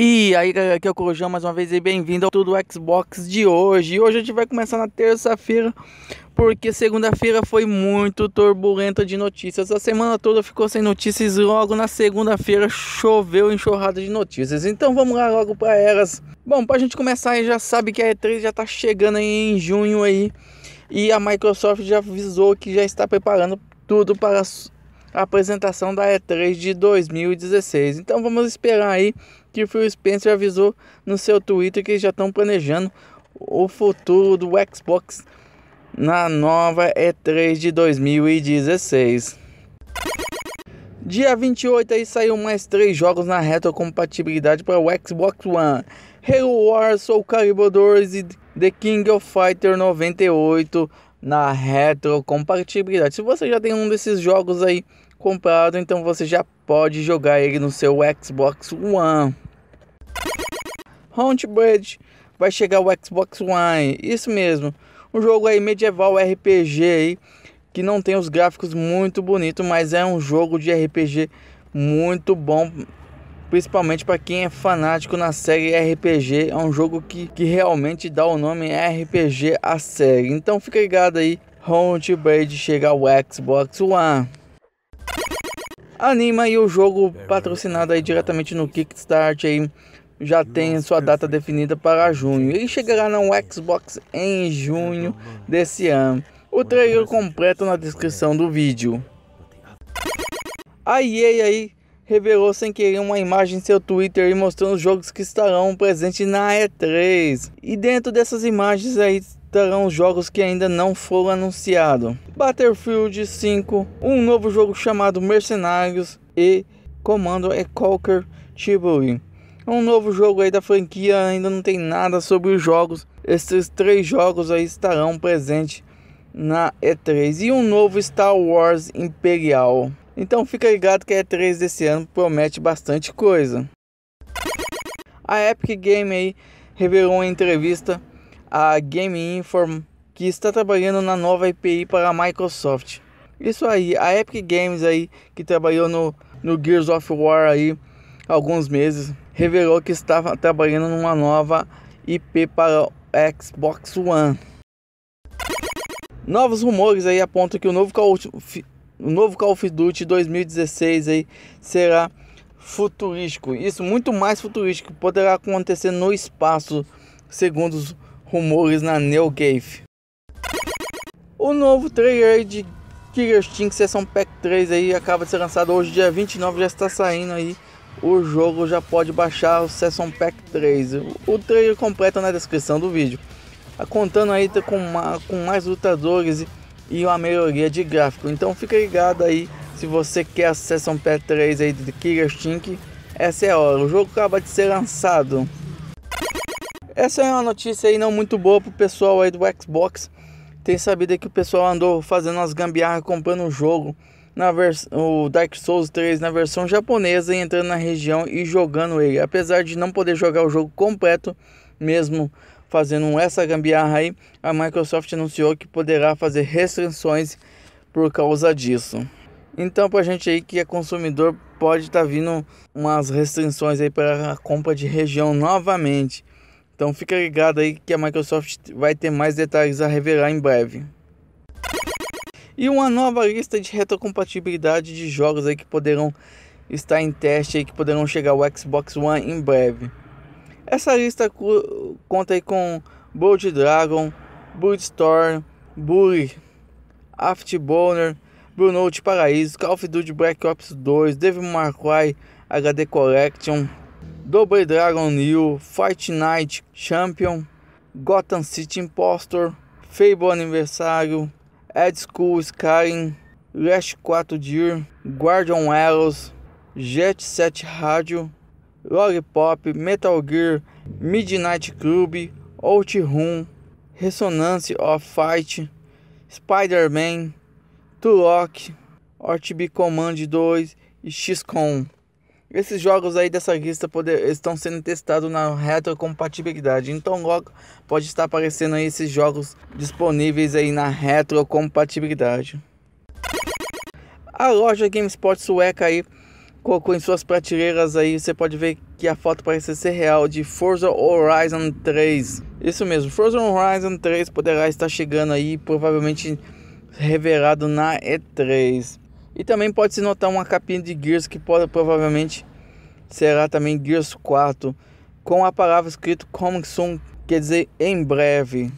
E aí, galera, aqui é o Corujão mais uma vez e bem-vindo ao Tudo Xbox de hoje. E hoje a gente vai começar na terça-feira, porque segunda-feira foi muito turbulenta de notícias. A semana toda ficou sem notícias e logo na segunda-feira choveu enxurrada de notícias. Então vamos lá logo para elas. Bom, para a gente começar aí, já sabe que a E3 já está chegando aí em junho aí. E a Microsoft já avisou que já está preparando tudo para a apresentação da E3 de 2016. Então vamos esperar aí que o Phil Spencer avisou no seu Twitter que já estão planejando o futuro do Xbox na nova E3 de 2016. Dia 28 aí saiu mais três jogos na retrocompatibilidade para o Xbox One. Halo Wars, Soul Calibur 2 e The King of Fighter 98 na retrocompatibilidade. Se você já tem um desses jogos aí comprado, então você já pode jogar ele no seu Xbox One. Bridge vai chegar o Xbox One, isso mesmo. Um jogo aí medieval RPG aí, que não tem os gráficos muito bonito, mas é um jogo de RPG muito bom principalmente para quem é fanático na série RPG, é um jogo que, que realmente dá o nome RPG à série. Então fica ligado aí, Haunt Blade chega ao Xbox One. Anima e o jogo patrocinado aí diretamente no Kickstarter aí já tem sua data definida para junho. Ele chegará no Xbox em junho desse ano. O trailer é completo na descrição né? do vídeo. Aí, aí, aí revelou sem querer uma imagem em seu Twitter mostrando os jogos que estarão presentes na E3. E dentro dessas imagens aí estarão jogos que ainda não foram anunciados. Battlefield 5, um novo jogo chamado Mercenários e Comando e é Conquer Chivalry. É um novo jogo aí da franquia, ainda não tem nada sobre os jogos. Esses três jogos aí estarão presentes na E3 e um novo Star Wars Imperial. Então fica ligado que a E3 desse ano promete bastante coisa. A Epic Game aí revelou em entrevista a Game Inform que está trabalhando na nova API para a Microsoft. Isso aí, a Epic Games aí que trabalhou no, no Gears of War aí alguns meses, revelou que estava trabalhando numa nova IP para Xbox One. Novos rumores aí apontam que o novo Call of, o novo Call of Duty 2016 aí será futurístico. Isso muito mais futurístico poderá acontecer no espaço, segundo os rumores na NeoGAF. O novo trailer de Killer Stink Session Pack 3 aí acaba de ser lançado hoje, dia 29, já está saindo aí. O jogo já pode baixar o Session Pack 3. O trailer completo na descrição do vídeo. Contando aí com, uma, com mais lutadores e uma melhoria de gráfico. Então fica ligado aí se você quer a sessão P3 aí de Killer Stink, essa é a hora. O jogo acaba de ser lançado. Essa é uma notícia aí não muito boa pro pessoal aí do Xbox. Tem sabido que o pessoal andou fazendo as gambiarras comprando o jogo na o Dark Souls 3 na versão japonesa e entrando na região e jogando ele. Apesar de não poder jogar o jogo completo mesmo fazendo essa gambiarra aí, a Microsoft anunciou que poderá fazer restrições por causa disso. Então, para a gente aí que é consumidor, pode estar tá vindo umas restrições aí para a compra de região novamente. Então, fica ligado aí que a Microsoft vai ter mais detalhes a revelar em breve. E uma nova lista de retrocompatibilidade de jogos aí que poderão estar em teste aí que poderão chegar ao Xbox One em breve. Essa lista conta aí com Bold Dragon, Storm, Bully, Bruno de Paraíso, Call of Duty Black Ops 2, Devil May HD Collection, Double Dragon New, Fight Night Champion, Gotham City Impostor, Fable Aniversário, Ed School Skyrim, Last 4 Deer, Guardian Arrows, Jet Set Radio, Lollipop, Metal Gear, Midnight Club, Outroom, Resonance of Fight, Spider-Man, Turok, Ortb Command 2 e XCOM. Esses jogos aí dessa lista poder, estão sendo testados na retrocompatibilidade. Então logo pode estar aparecendo aí esses jogos disponíveis aí na retrocompatibilidade. A loja GameSpot sueca aí colocou em suas prateleiras aí, você pode ver que a foto parece ser real de Forza Horizon 3. Isso mesmo, Forza Horizon 3 poderá estar chegando aí, provavelmente revelado na E3. E também pode se notar uma capinha de Gears que pode provavelmente será também Gears 4, com a palavra escrita Coming Soon, quer dizer em breve.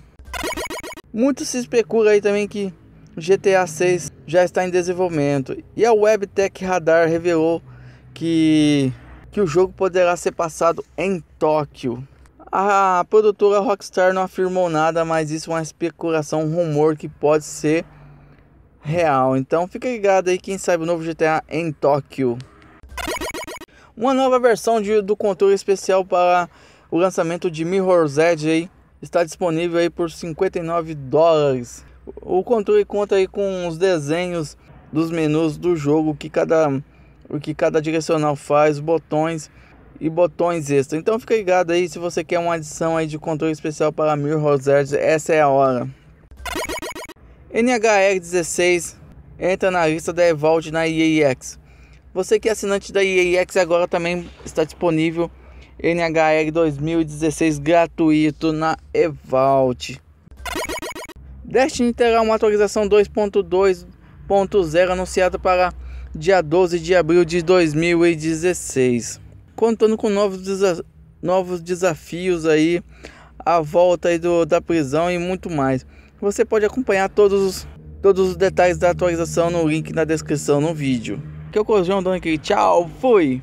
Muito se especula aí também que GTA 6 já está em desenvolvimento e a Webtech Radar revelou que, que o jogo poderá ser passado em Tóquio. A produtora Rockstar não afirmou nada, mas isso é uma especulação, um rumor que pode ser real. Então fica ligado aí, quem sabe o novo GTA em Tóquio. Uma nova versão de, do controle especial para o lançamento de Mirror's Edge aí, está disponível aí por 59 dólares. O controle conta aí com os desenhos dos menus do jogo que cada o que cada direcional faz, botões e botões extra. Então fica ligado aí se você quer uma adição aí de controle especial para Mir Rosettes, essa é a hora. NHR16 entra na lista da Evolve na EAX. Você que é assinante da EAX agora também está disponível NHR 2016 gratuito na Evault. Destiny terá uma atualização 2.2.0 anunciada para dia 12 de abril de 2016, contando com novos, desa novos desafios aí, a volta aí do, da prisão e muito mais. Você pode acompanhar todos os, todos os detalhes da atualização no link na descrição no vídeo. Que é o Corujão dando aquele tchau, fui!